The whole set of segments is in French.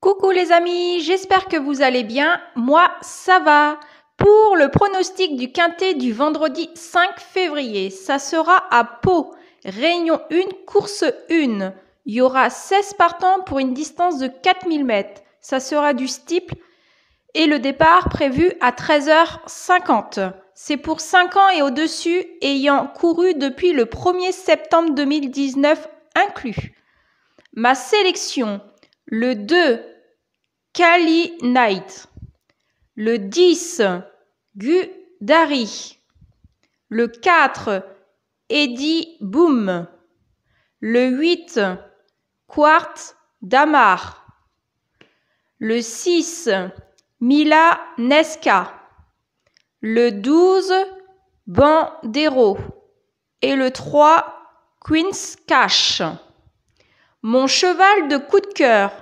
Coucou les amis, j'espère que vous allez bien. Moi, ça va. Pour le pronostic du quintet du vendredi 5 février, ça sera à Pau, réunion 1, course 1. Il y aura 16 partants pour une distance de 4000 mètres. Ça sera du steeple et le départ prévu à 13h50. C'est pour 5 ans et au-dessus ayant couru depuis le 1er septembre 2019 inclus. Ma sélection, le 2, Kali Knight. Le 10, Gudari. Le 4, Eddie Boom. Le 8, Quart Damar. Le 6, Mila Nesca. Le 12, Bandero. Et le 3, Queen's Cash. Mon cheval de coup de cœur.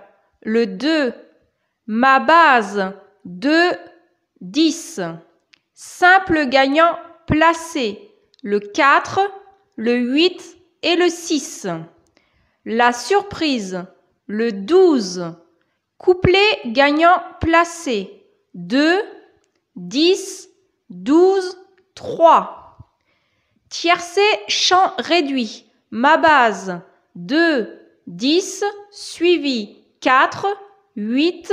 Le 2, ma base 2, 10, simple gagnant placé, le 4, le 8 et le 6. La surprise, le 12, couplet gagnant placé, 2, 10, 12, 3. Tiercé champ réduit, ma base, 2, 10, suivi 4, 8,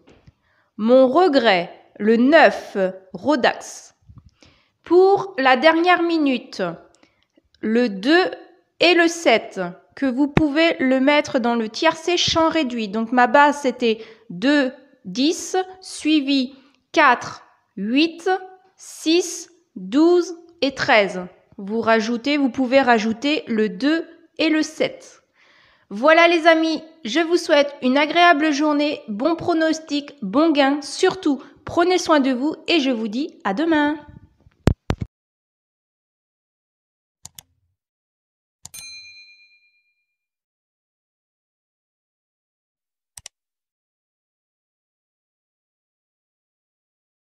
Mon regret, le 9, Rodax. Pour la dernière minute, le 2 et le 7, que vous pouvez le mettre dans le tiercé champ réduit. Donc ma base c'était 2, 10, suivi 4, 8, 6, 12 et 13. Vous rajoutez, vous pouvez rajouter le 2 et le 7. Voilà les amis, je vous souhaite une agréable journée, bon pronostic, bon gain, surtout prenez soin de vous et je vous dis à demain.